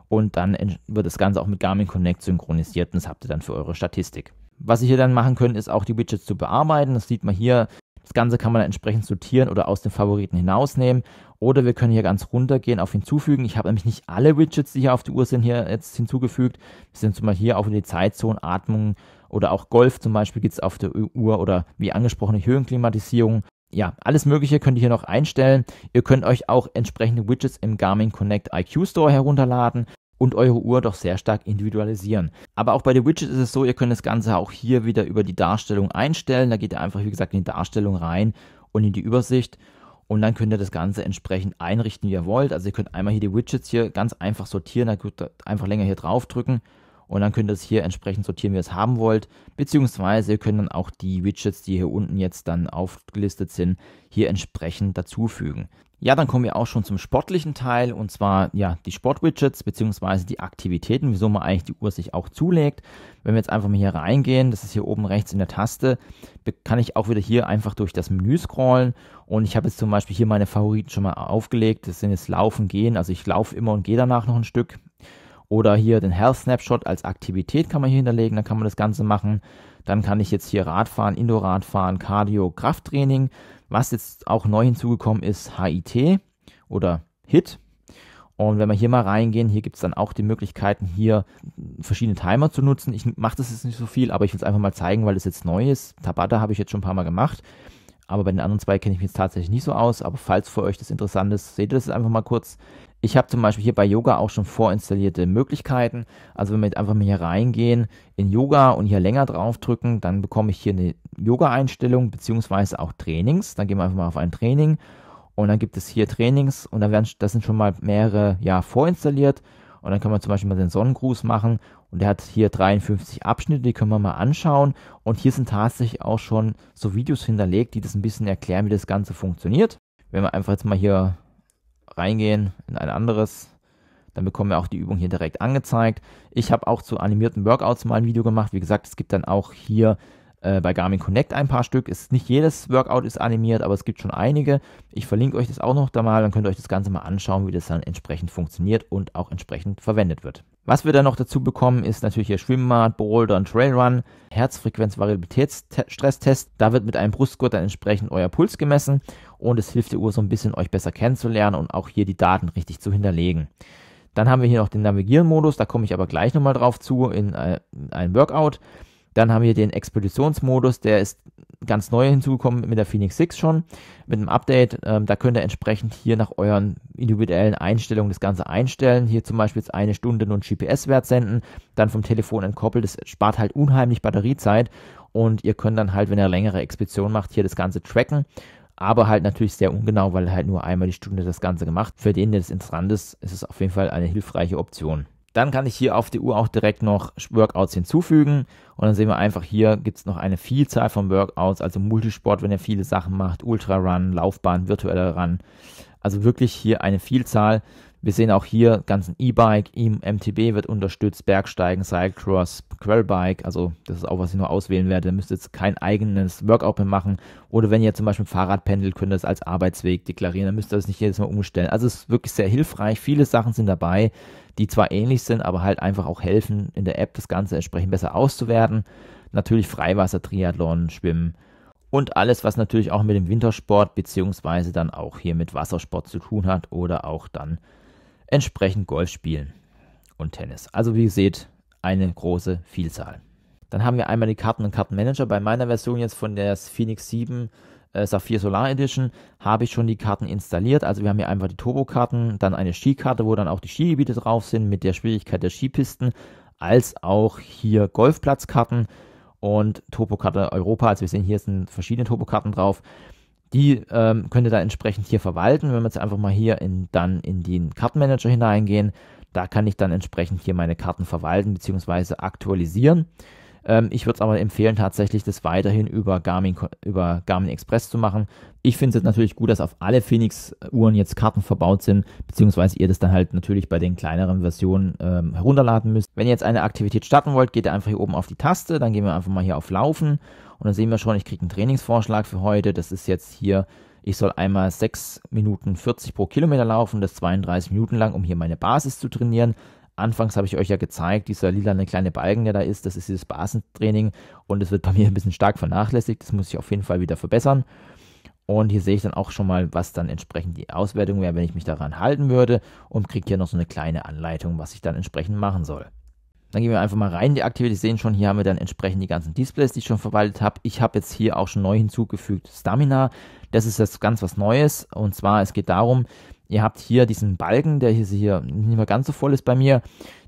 Und dann wird das Ganze auch mit Garmin Connect synchronisiert und das habt ihr dann für eure Statistik. Was ihr hier dann machen könnt, ist auch die Widgets zu bearbeiten. Das sieht man hier. Das Ganze kann man dann entsprechend sortieren oder aus den Favoriten hinausnehmen. Oder wir können hier ganz runtergehen auf hinzufügen. Ich habe nämlich nicht alle Widgets, die hier auf der Uhr sind, hier jetzt hinzugefügt. Wir sind zum Beispiel hier auch in die Zeitzone, Atmung oder auch Golf zum Beispiel gibt es auf der Uhr oder wie angesprochene Höhenklimatisierung. Ja, alles Mögliche könnt ihr hier noch einstellen. Ihr könnt euch auch entsprechende Widgets im Garmin Connect IQ Store herunterladen und eure Uhr doch sehr stark individualisieren. Aber auch bei den Widgets ist es so, ihr könnt das Ganze auch hier wieder über die Darstellung einstellen. Da geht ihr einfach, wie gesagt, in die Darstellung rein und in die Übersicht und dann könnt ihr das Ganze entsprechend einrichten, wie ihr wollt. Also ihr könnt einmal hier die Widgets hier ganz einfach sortieren, da könnt ihr einfach länger hier drauf drücken und dann könnt ihr es hier entsprechend sortieren, wie ihr es haben wollt. Beziehungsweise ihr könnt dann auch die Widgets, die hier unten jetzt dann aufgelistet sind, hier entsprechend dazufügen. Ja, dann kommen wir auch schon zum sportlichen Teil und zwar ja die Sportwidgets beziehungsweise die Aktivitäten, wieso man eigentlich die Uhr sich auch zulegt. Wenn wir jetzt einfach mal hier reingehen, das ist hier oben rechts in der Taste, kann ich auch wieder hier einfach durch das Menü scrollen und ich habe jetzt zum Beispiel hier meine Favoriten schon mal aufgelegt. Das sind jetzt Laufen, Gehen, also ich laufe immer und gehe danach noch ein Stück. Oder hier den Health Snapshot als Aktivität kann man hier hinterlegen, dann kann man das Ganze machen. Dann kann ich jetzt hier Radfahren, Indoor-Radfahren, Cardio, Krafttraining. Was jetzt auch neu hinzugekommen ist, HIT oder HIT. Und wenn wir hier mal reingehen, hier gibt es dann auch die Möglichkeiten, hier verschiedene Timer zu nutzen. Ich mache das jetzt nicht so viel, aber ich will es einfach mal zeigen, weil es jetzt neu ist. Tabata habe ich jetzt schon ein paar Mal gemacht. Aber bei den anderen zwei kenne ich mich jetzt tatsächlich nicht so aus. Aber falls für euch das interessant ist, seht ihr das einfach mal kurz. Ich habe zum Beispiel hier bei Yoga auch schon vorinstallierte Möglichkeiten. Also wenn wir jetzt einfach mal hier reingehen in Yoga und hier länger drauf drücken, dann bekomme ich hier eine Yoga-Einstellung bzw. auch Trainings. Dann gehen wir einfach mal auf ein Training und dann gibt es hier Trainings und da werden, das sind schon mal mehrere ja, vorinstalliert. Und dann können wir zum Beispiel mal den Sonnengruß machen und der hat hier 53 Abschnitte, die können wir mal anschauen. Und hier sind tatsächlich auch schon so Videos hinterlegt, die das ein bisschen erklären, wie das Ganze funktioniert. Wenn wir einfach jetzt mal hier reingehen in ein anderes. Dann bekommen wir auch die Übung hier direkt angezeigt. Ich habe auch zu animierten Workouts mal ein Video gemacht. Wie gesagt, es gibt dann auch hier äh, bei Garmin Connect ein paar Stück. Ist nicht jedes Workout ist animiert, aber es gibt schon einige. Ich verlinke euch das auch noch da mal, dann könnt ihr euch das Ganze mal anschauen, wie das dann entsprechend funktioniert und auch entsprechend verwendet wird. Was wir dann noch dazu bekommen, ist natürlich hier Schwimmbad, Boulder und Trailrun, Herzfrequenzvariabilitätsstresstest. Da wird mit einem Brustgurt dann entsprechend euer Puls gemessen und es hilft der Uhr so ein bisschen, euch besser kennenzulernen und auch hier die Daten richtig zu hinterlegen. Dann haben wir hier noch den Navigieren-Modus, da komme ich aber gleich nochmal drauf zu in, äh, in einem Workout. Dann haben wir den Expeditionsmodus, der ist ganz neu hinzugekommen mit der Phoenix 6 schon, mit einem Update. Ähm, da könnt ihr entsprechend hier nach euren individuellen Einstellungen das Ganze einstellen. Hier zum Beispiel jetzt eine Stunde nur einen GPS-Wert senden, dann vom Telefon entkoppelt. Das spart halt unheimlich Batteriezeit und ihr könnt dann halt, wenn ihr längere Expeditionen macht, hier das Ganze tracken. Aber halt natürlich sehr ungenau, weil halt nur einmal die Stunde das Ganze gemacht. Für den, der das interessant ist, ist es auf jeden Fall eine hilfreiche Option. Dann kann ich hier auf der Uhr auch direkt noch Workouts hinzufügen und dann sehen wir einfach hier gibt es noch eine Vielzahl von Workouts, also Multisport, wenn ihr viele Sachen macht, Ultrarun, Laufbahn, virtueller Run. Also wirklich hier eine Vielzahl wir sehen auch hier ganzen E-Bike, MTB wird unterstützt, Bergsteigen, Cyclocross, Quellbike, also das ist auch, was ich nur auswählen werde. Ihr müsst jetzt kein eigenes Workout mehr machen. Oder wenn ihr zum Beispiel Fahrrad pendelt, könnt ihr das als Arbeitsweg deklarieren. Dann müsst ihr das nicht jedes Mal umstellen. Also es ist wirklich sehr hilfreich. Viele Sachen sind dabei, die zwar ähnlich sind, aber halt einfach auch helfen, in der App das Ganze entsprechend besser auszuwerten. Natürlich Freiwasser, Triathlon, Schwimmen, und alles, was natürlich auch mit dem Wintersport beziehungsweise dann auch hier mit Wassersport zu tun hat oder auch dann entsprechend Golf spielen und Tennis. Also wie ihr seht, eine große Vielzahl. Dann haben wir einmal die Karten und Kartenmanager. Bei meiner Version jetzt von der Phoenix 7 äh, Saphir Solar Edition habe ich schon die Karten installiert. Also wir haben hier einfach die Turbo-Karten, dann eine Skikarte, wo dann auch die Skigebiete drauf sind mit der Schwierigkeit der Skipisten, als auch hier Golfplatzkarten und Topokarte Europa. Also wir sehen, hier sind verschiedene Topokarten drauf die ähm, könnt ihr da entsprechend hier verwalten. Wenn wir jetzt einfach mal hier in, dann in den Kartenmanager hineingehen, da kann ich dann entsprechend hier meine Karten verwalten bzw. aktualisieren. Ähm, ich würde es aber empfehlen, tatsächlich das weiterhin über Garmin, über Garmin Express zu machen. Ich finde es natürlich gut, dass auf alle Phoenix-Uhren jetzt Karten verbaut sind, beziehungsweise ihr das dann halt natürlich bei den kleineren Versionen ähm, herunterladen müsst. Wenn ihr jetzt eine Aktivität starten wollt, geht ihr einfach hier oben auf die Taste, dann gehen wir einfach mal hier auf Laufen und dann sehen wir schon, ich kriege einen Trainingsvorschlag für heute. Das ist jetzt hier, ich soll einmal 6 Minuten 40 pro Kilometer laufen, das 32 Minuten lang, um hier meine Basis zu trainieren. Anfangs habe ich euch ja gezeigt, dieser lilane kleine Balken, der da ist, das ist dieses Basentraining und es wird bei mir ein bisschen stark vernachlässigt. Das muss ich auf jeden Fall wieder verbessern. Und hier sehe ich dann auch schon mal, was dann entsprechend die Auswertung wäre, wenn ich mich daran halten würde und kriege hier noch so eine kleine Anleitung, was ich dann entsprechend machen soll. Dann gehen wir einfach mal rein in die Aktivität. Sie sehen schon, hier haben wir dann entsprechend die ganzen Displays, die ich schon verwaltet habe. Ich habe jetzt hier auch schon neu hinzugefügt Stamina. Das ist jetzt ganz was Neues. Und zwar, es geht darum, ihr habt hier diesen Balken, der hier, hier nicht mehr ganz so voll ist bei mir.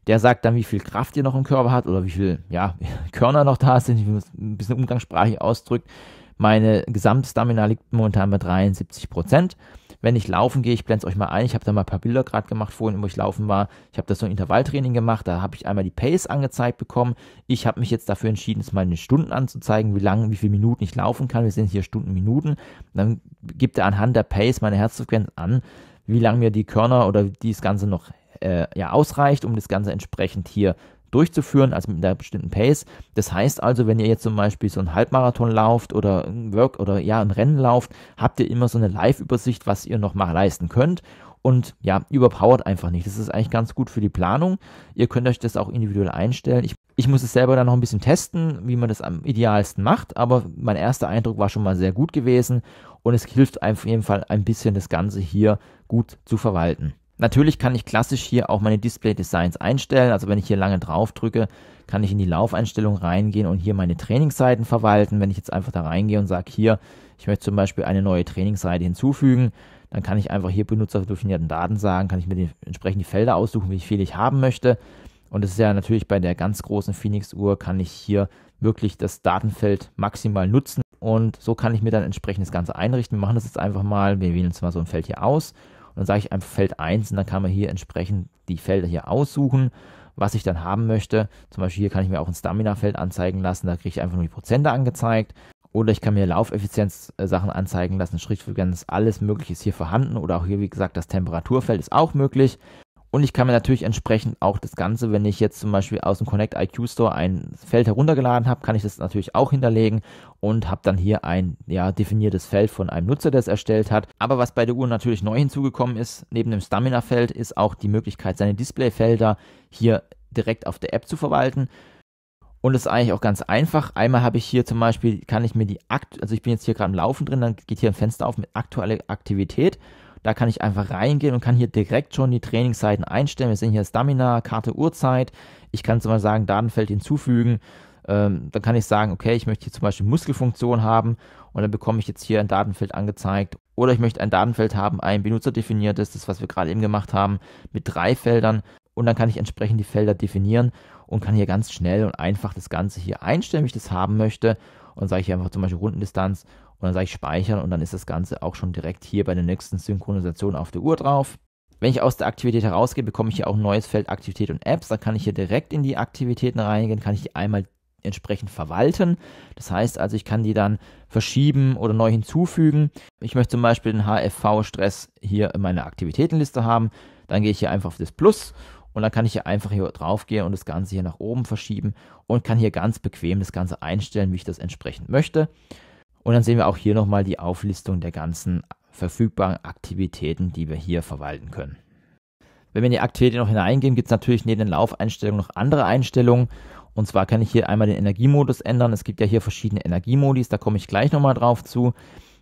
Der sagt dann, wie viel Kraft ihr noch im Körper habt oder wie viel ja, Körner noch da sind, wie man es ein bisschen umgangssprachlich ausdrückt. Meine Gesamtstamina liegt momentan bei 73 Prozent wenn ich laufen gehe, ich blende es euch mal ein, ich habe da mal ein paar Bilder gerade gemacht vorhin, wo ich laufen war. Ich habe da so ein Intervalltraining gemacht, da habe ich einmal die Pace angezeigt bekommen. Ich habe mich jetzt dafür entschieden, es mal in den Stunden anzuzeigen, wie lange, wie viele Minuten ich laufen kann. Wir sind hier Stunden, Minuten. Dann gibt er anhand der Pace meine Herzfrequenz an, wie lange mir die Körner oder dieses Ganze noch äh, ja, ausreicht, um das Ganze entsprechend hier durchzuführen, also mit einer bestimmten Pace. Das heißt also, wenn ihr jetzt zum Beispiel so einen Halbmarathon lauft oder ein Work oder ja ein Rennen lauft, habt ihr immer so eine Live-Übersicht, was ihr noch mal leisten könnt und ja, überpowert einfach nicht. Das ist eigentlich ganz gut für die Planung. Ihr könnt euch das auch individuell einstellen. Ich, ich muss es selber dann noch ein bisschen testen, wie man das am idealsten macht, aber mein erster Eindruck war schon mal sehr gut gewesen und es hilft einem auf jeden Fall ein bisschen das Ganze hier gut zu verwalten. Natürlich kann ich klassisch hier auch meine Display Designs einstellen. Also wenn ich hier lange drauf drücke, kann ich in die Laufeinstellung reingehen und hier meine Trainingsseiten verwalten. Wenn ich jetzt einfach da reingehe und sage hier, ich möchte zum Beispiel eine neue Trainingsseite hinzufügen, dann kann ich einfach hier benutzerdefinierten Daten sagen, kann ich mir die, entsprechend die Felder aussuchen, wie viel ich haben möchte. Und es ist ja natürlich bei der ganz großen Phoenix-Uhr, kann ich hier wirklich das Datenfeld maximal nutzen. Und so kann ich mir dann entsprechend das Ganze einrichten. Wir machen das jetzt einfach mal. Wir wählen uns mal so ein Feld hier aus dann sage ich einfach Feld 1 und dann kann man hier entsprechend die Felder hier aussuchen, was ich dann haben möchte. Zum Beispiel hier kann ich mir auch ein Stamina-Feld anzeigen lassen, da kriege ich einfach nur die Prozente angezeigt. Oder ich kann mir Laufeffizienz-Sachen äh, anzeigen lassen, Schrittfrequenz, alles Mögliche ist hier vorhanden. Oder auch hier, wie gesagt, das Temperaturfeld ist auch möglich. Und ich kann mir natürlich entsprechend auch das Ganze, wenn ich jetzt zum Beispiel aus dem Connect IQ Store ein Feld heruntergeladen habe, kann ich das natürlich auch hinterlegen und habe dann hier ein ja, definiertes Feld von einem Nutzer, der es erstellt hat. Aber was bei der Uhr natürlich neu hinzugekommen ist, neben dem Stamina-Feld, ist auch die Möglichkeit, seine Displayfelder hier direkt auf der App zu verwalten. Und das ist eigentlich auch ganz einfach. Einmal habe ich hier zum Beispiel, kann ich mir die Akt, also ich bin jetzt hier gerade im Laufen drin, dann geht hier ein Fenster auf mit aktuelle Aktivität da kann ich einfach reingehen und kann hier direkt schon die Trainingszeiten einstellen. Wir sehen hier Stamina, Karte Uhrzeit. Ich kann zum Beispiel sagen, Datenfeld hinzufügen. Ähm, dann kann ich sagen, okay, ich möchte hier zum Beispiel Muskelfunktion haben und dann bekomme ich jetzt hier ein Datenfeld angezeigt. Oder ich möchte ein Datenfeld haben, ein benutzerdefiniertes, das was wir gerade eben gemacht haben, mit drei Feldern. Und dann kann ich entsprechend die Felder definieren und kann hier ganz schnell und einfach das Ganze hier einstellen, wie ich das haben möchte. Und sage ich hier einfach zum Beispiel Rundendistanz und dann sage ich speichern und dann ist das Ganze auch schon direkt hier bei der nächsten Synchronisation auf der Uhr drauf. Wenn ich aus der Aktivität herausgehe, bekomme ich hier auch ein neues Feld Aktivität und Apps. Da kann ich hier direkt in die Aktivitäten reingehen, kann ich die einmal entsprechend verwalten. Das heißt also, ich kann die dann verschieben oder neu hinzufügen. Ich möchte zum Beispiel den HFV-Stress hier in meiner Aktivitätenliste haben. Dann gehe ich hier einfach auf das Plus und dann kann ich hier einfach hier drauf gehen und das Ganze hier nach oben verschieben und kann hier ganz bequem das Ganze einstellen, wie ich das entsprechend möchte. Und dann sehen wir auch hier nochmal die Auflistung der ganzen verfügbaren Aktivitäten, die wir hier verwalten können. Wenn wir in die Aktivität noch hineingehen, gibt es natürlich neben den Laufeinstellungen noch andere Einstellungen. Und zwar kann ich hier einmal den Energiemodus ändern. Es gibt ja hier verschiedene Energiemodis, da komme ich gleich nochmal drauf zu.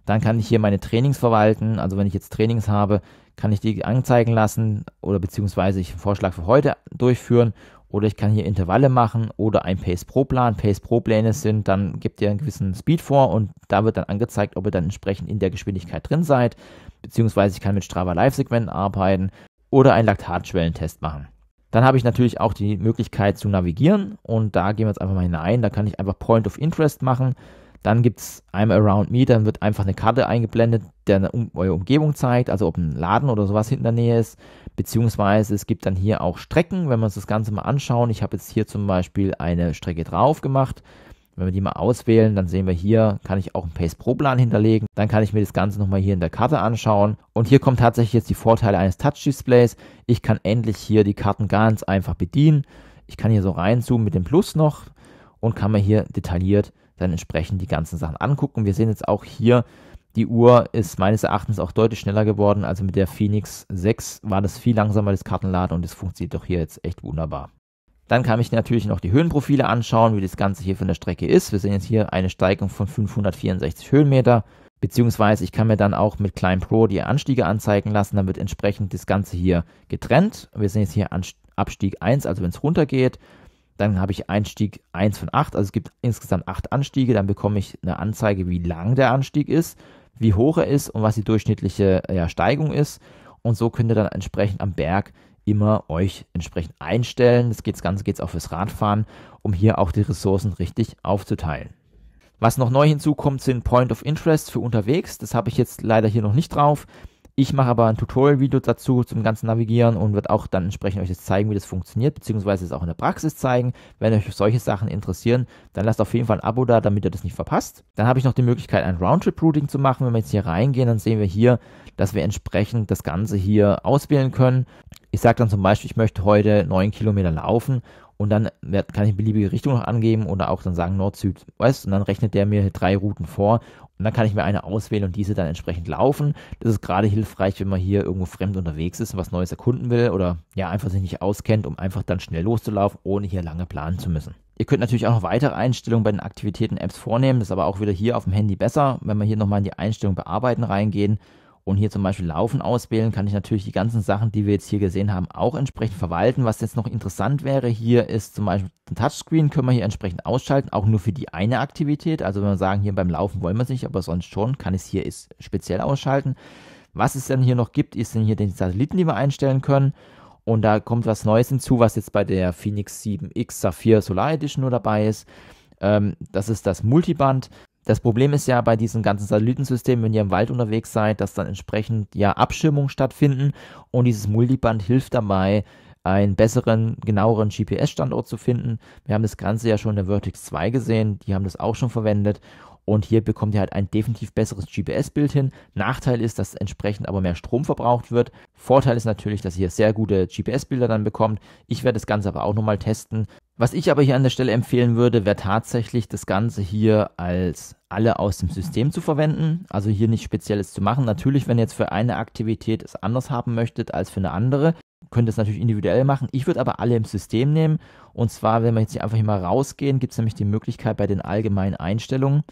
Dann kann ich hier meine Trainings verwalten. Also wenn ich jetzt Trainings habe, kann ich die anzeigen lassen oder beziehungsweise ich einen Vorschlag für heute durchführen oder ich kann hier Intervalle machen oder ein Pace-Pro-Plan. Pace-Pro-Pläne sind, dann gebt ihr einen gewissen Speed vor und da wird dann angezeigt, ob ihr dann entsprechend in der Geschwindigkeit drin seid, beziehungsweise ich kann mit Strava Live-Segmenten arbeiten oder einen Laktatschwellentest machen. Dann habe ich natürlich auch die Möglichkeit zu navigieren und da gehen wir jetzt einfach mal hinein. Da kann ich einfach Point of Interest machen. Dann gibt es I'm Around Me, dann wird einfach eine Karte eingeblendet, der eine, um, eure Umgebung zeigt, also ob ein Laden oder sowas hinten in der Nähe ist. Beziehungsweise es gibt dann hier auch Strecken, wenn wir uns das Ganze mal anschauen. Ich habe jetzt hier zum Beispiel eine Strecke drauf gemacht. Wenn wir die mal auswählen, dann sehen wir hier, kann ich auch einen Pace Pro Plan hinterlegen. Dann kann ich mir das Ganze nochmal hier in der Karte anschauen. Und hier kommen tatsächlich jetzt die Vorteile eines Touch Displays. Ich kann endlich hier die Karten ganz einfach bedienen. Ich kann hier so reinzoomen mit dem Plus noch und kann mir hier detailliert dann entsprechend die ganzen Sachen angucken. Wir sehen jetzt auch hier, die Uhr ist meines Erachtens auch deutlich schneller geworden. Also mit der Phoenix 6 war das viel langsamer, das Kartenladen, und das funktioniert doch hier jetzt echt wunderbar. Dann kann ich natürlich noch die Höhenprofile anschauen, wie das Ganze hier von der Strecke ist. Wir sehen jetzt hier eine Steigung von 564 Höhenmeter. Beziehungsweise ich kann mir dann auch mit Climb Pro die Anstiege anzeigen lassen. Dann wird entsprechend das Ganze hier getrennt. Wir sehen jetzt hier Abstieg 1, also wenn es runtergeht. Dann habe ich Einstieg 1 von 8, also es gibt insgesamt 8 Anstiege. Dann bekomme ich eine Anzeige, wie lang der Anstieg ist, wie hoch er ist und was die durchschnittliche ja, Steigung ist. Und so könnt ihr dann entsprechend am Berg immer euch entsprechend einstellen. Das, geht's, das Ganze geht es auch fürs Radfahren, um hier auch die Ressourcen richtig aufzuteilen. Was noch neu hinzukommt, sind Point of Interest für unterwegs. Das habe ich jetzt leider hier noch nicht drauf. Ich mache aber ein Tutorial-Video dazu zum ganzen Navigieren und wird auch dann entsprechend euch das zeigen, wie das funktioniert, beziehungsweise es auch in der Praxis zeigen. Wenn euch solche Sachen interessieren, dann lasst auf jeden Fall ein Abo da, damit ihr das nicht verpasst. Dann habe ich noch die Möglichkeit, ein Roundtrip-Routing zu machen. Wenn wir jetzt hier reingehen, dann sehen wir hier, dass wir entsprechend das Ganze hier auswählen können. Ich sage dann zum Beispiel, ich möchte heute 9 Kilometer laufen und dann kann ich beliebige Richtung noch angeben oder auch dann sagen Nord, Süd, West und dann rechnet der mir drei Routen vor und dann kann ich mir eine auswählen und diese dann entsprechend laufen. Das ist gerade hilfreich, wenn man hier irgendwo fremd unterwegs ist und was Neues erkunden will oder ja einfach sich nicht auskennt, um einfach dann schnell loszulaufen, ohne hier lange planen zu müssen. Ihr könnt natürlich auch noch weitere Einstellungen bei den Aktivitäten-Apps vornehmen. Das ist aber auch wieder hier auf dem Handy besser, wenn wir hier nochmal in die Einstellung bearbeiten reingehen und hier zum Beispiel Laufen auswählen, kann ich natürlich die ganzen Sachen, die wir jetzt hier gesehen haben, auch entsprechend verwalten. Was jetzt noch interessant wäre, hier ist zum Beispiel ein Touchscreen, können wir hier entsprechend ausschalten, auch nur für die eine Aktivität. Also wenn wir sagen, hier beim Laufen wollen wir es nicht, aber sonst schon, kann ich es hier ist speziell ausschalten. Was es dann hier noch gibt, ist dann hier den Satelliten, die wir einstellen können. Und da kommt was Neues hinzu, was jetzt bei der Phoenix 7X Saphir Solar Edition nur dabei ist. Ähm, das ist das Multiband. Das Problem ist ja bei diesen ganzen Satellitensystemen, wenn ihr im Wald unterwegs seid, dass dann entsprechend ja Abschirmungen stattfinden und dieses Multiband hilft dabei, einen besseren, genaueren GPS-Standort zu finden. Wir haben das Ganze ja schon in der Vertex 2 gesehen, die haben das auch schon verwendet und hier bekommt ihr halt ein definitiv besseres GPS-Bild hin. Nachteil ist, dass entsprechend aber mehr Strom verbraucht wird. Vorteil ist natürlich, dass ihr sehr gute GPS-Bilder dann bekommt. Ich werde das Ganze aber auch nochmal testen was ich aber hier an der Stelle empfehlen würde, wäre tatsächlich das Ganze hier als alle aus dem System zu verwenden, also hier nichts Spezielles zu machen. Natürlich, wenn ihr jetzt für eine Aktivität es anders haben möchtet als für eine andere, könnt ihr es natürlich individuell machen. Ich würde aber alle im System nehmen und zwar, wenn wir jetzt hier einfach hier mal rausgehen, gibt es nämlich die Möglichkeit bei den allgemeinen Einstellungen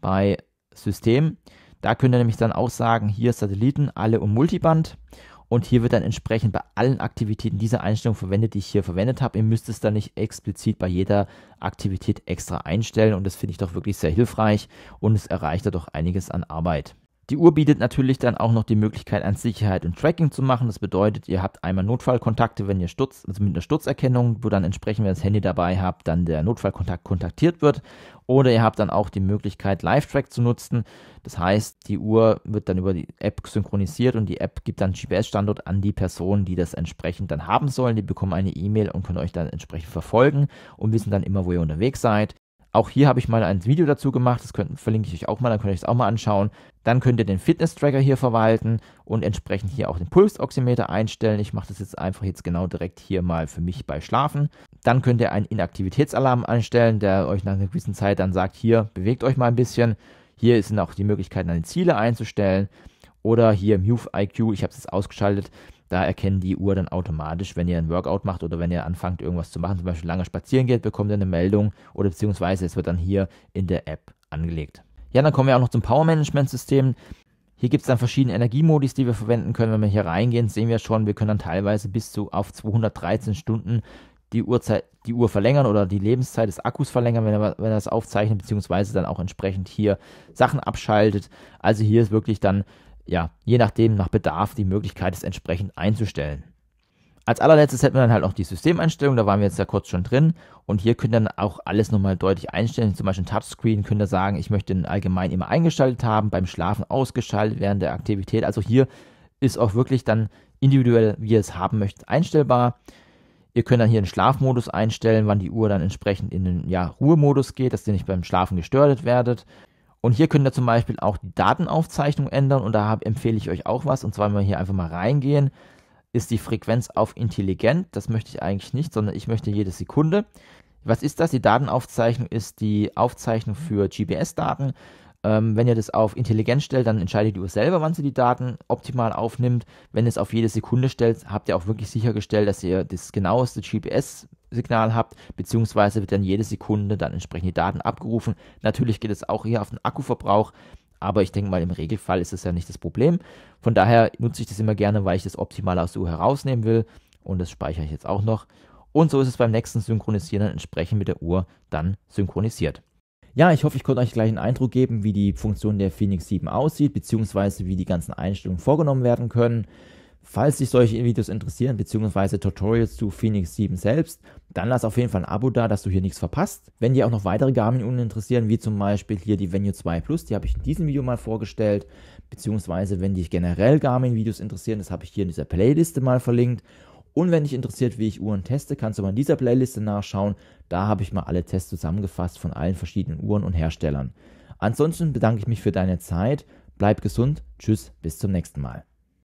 bei System, da könnt ihr nämlich dann auch sagen, hier Satelliten, alle und Multiband und hier wird dann entsprechend bei allen Aktivitäten diese Einstellung verwendet, die ich hier verwendet habe. Ihr müsst es dann nicht explizit bei jeder Aktivität extra einstellen und das finde ich doch wirklich sehr hilfreich und es erreicht da doch einiges an Arbeit. Die Uhr bietet natürlich dann auch noch die Möglichkeit, an Sicherheit und Tracking zu machen. Das bedeutet, ihr habt einmal Notfallkontakte, wenn ihr Sturz, also mit einer Stutzerkennung, wo dann entsprechend, wenn ihr das Handy dabei habt, dann der Notfallkontakt kontaktiert wird. Oder ihr habt dann auch die Möglichkeit, Live-Track zu nutzen. Das heißt, die Uhr wird dann über die App synchronisiert und die App gibt dann GPS-Standort an die Personen, die das entsprechend dann haben sollen. Die bekommen eine E-Mail und können euch dann entsprechend verfolgen und wissen dann immer, wo ihr unterwegs seid. Auch hier habe ich mal ein Video dazu gemacht, das könnt, verlinke ich euch auch mal, dann könnt ihr euch das auch mal anschauen. Dann könnt ihr den Fitness-Tracker hier verwalten und entsprechend hier auch den Pulsoximeter einstellen. Ich mache das jetzt einfach jetzt genau direkt hier mal für mich bei Schlafen. Dann könnt ihr einen Inaktivitätsalarm einstellen, der euch nach einer gewissen Zeit dann sagt, hier bewegt euch mal ein bisschen. Hier sind auch die Möglichkeiten, deine Ziele einzustellen. Oder hier im Move IQ, ich habe es jetzt ausgeschaltet, da erkennen die Uhr dann automatisch, wenn ihr ein Workout macht oder wenn ihr anfangt, irgendwas zu machen, zum Beispiel lange spazieren geht, bekommt ihr eine Meldung oder beziehungsweise es wird dann hier in der App angelegt. Ja, dann kommen wir auch noch zum Power-Management-System. Hier gibt es dann verschiedene Energiemodis, die wir verwenden können. Wenn wir hier reingehen, sehen wir schon, wir können dann teilweise bis zu auf 213 Stunden die, Uhrzeit, die Uhr verlängern oder die Lebenszeit des Akkus verlängern, wenn er, wenn er das aufzeichnet, beziehungsweise dann auch entsprechend hier Sachen abschaltet. Also hier ist wirklich dann ja, je nachdem nach Bedarf die Möglichkeit, es entsprechend einzustellen. Als allerletztes hätten wir dann halt noch die Systemeinstellung, da waren wir jetzt ja kurz schon drin und hier könnt ihr dann auch alles nochmal deutlich einstellen, zum Beispiel ein Touchscreen könnt ihr sagen, ich möchte den allgemein immer eingeschaltet haben, beim Schlafen ausgeschaltet während der Aktivität, also hier ist auch wirklich dann individuell, wie ihr es haben möchtet, einstellbar. Ihr könnt dann hier den Schlafmodus einstellen, wann die Uhr dann entsprechend in den ja, Ruhemodus geht, dass ihr nicht beim Schlafen gestört werdet. Und hier könnt ihr zum Beispiel auch die Datenaufzeichnung ändern und da hab, empfehle ich euch auch was. Und zwar, wenn wir hier einfach mal reingehen, ist die Frequenz auf intelligent. Das möchte ich eigentlich nicht, sondern ich möchte jede Sekunde. Was ist das? Die Datenaufzeichnung ist die Aufzeichnung für GPS-Daten. Ähm, wenn ihr das auf intelligent stellt, dann entscheidet ihr selber, wann sie die Daten optimal aufnimmt. Wenn ihr es auf jede Sekunde stellt, habt ihr auch wirklich sichergestellt, dass ihr das genaueste GPS Signal habt, beziehungsweise wird dann jede Sekunde dann entsprechend die Daten abgerufen. Natürlich geht es auch hier auf den Akkuverbrauch, aber ich denke mal, im Regelfall ist das ja nicht das Problem. Von daher nutze ich das immer gerne, weil ich das optimal aus der Uhr herausnehmen will und das speichere ich jetzt auch noch. Und so ist es beim nächsten Synchronisieren dann entsprechend mit der Uhr dann synchronisiert. Ja, ich hoffe, ich konnte euch gleich einen Eindruck geben, wie die Funktion der Phoenix 7 aussieht, beziehungsweise wie die ganzen Einstellungen vorgenommen werden können. Falls dich solche Videos interessieren, beziehungsweise Tutorials zu Phoenix 7 selbst, dann lass auf jeden Fall ein Abo da, dass du hier nichts verpasst. Wenn dir auch noch weitere Garmin-Uhren interessieren, wie zum Beispiel hier die Venue 2 Plus, die habe ich in diesem Video mal vorgestellt, beziehungsweise wenn dich generell Garmin-Videos interessieren, das habe ich hier in dieser Playliste mal verlinkt. Und wenn dich interessiert, wie ich Uhren teste, kannst du mal in dieser Playliste nachschauen. Da habe ich mal alle Tests zusammengefasst von allen verschiedenen Uhren und Herstellern. Ansonsten bedanke ich mich für deine Zeit. Bleib gesund. Tschüss, bis zum nächsten Mal.